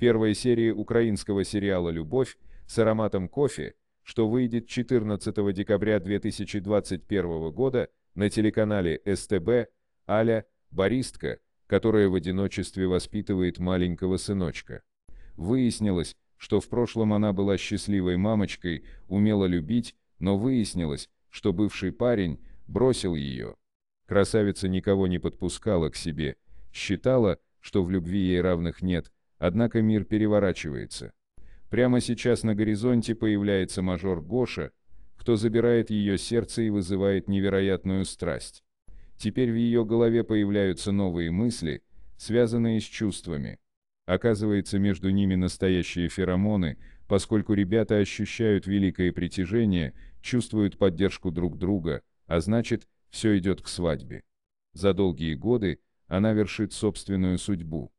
первой серии украинского сериала «Любовь» с ароматом кофе, что выйдет 14 декабря 2021 года на телеканале СТБ, Аля, баристка, которая в одиночестве воспитывает маленького сыночка. Выяснилось, что в прошлом она была счастливой мамочкой, умела любить, но выяснилось, что бывший парень бросил ее. Красавица никого не подпускала к себе, считала, что в любви ей равных нет, Однако мир переворачивается. Прямо сейчас на горизонте появляется мажор Гоша, кто забирает ее сердце и вызывает невероятную страсть. Теперь в ее голове появляются новые мысли, связанные с чувствами. Оказывается, между ними настоящие феромоны, поскольку ребята ощущают великое притяжение, чувствуют поддержку друг друга, а значит, все идет к свадьбе. За долгие годы она вершит собственную судьбу.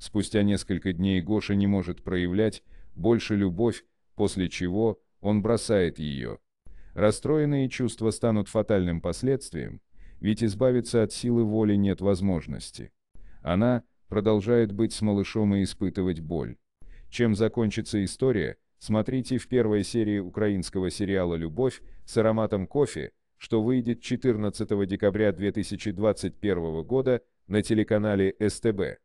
Спустя несколько дней Гоша не может проявлять больше любовь, после чего он бросает ее. Расстроенные чувства станут фатальным последствием, ведь избавиться от силы воли нет возможности. Она продолжает быть с малышом и испытывать боль. Чем закончится история, смотрите в первой серии украинского сериала «Любовь» с ароматом кофе, что выйдет 14 декабря 2021 года на телеканале СТБ.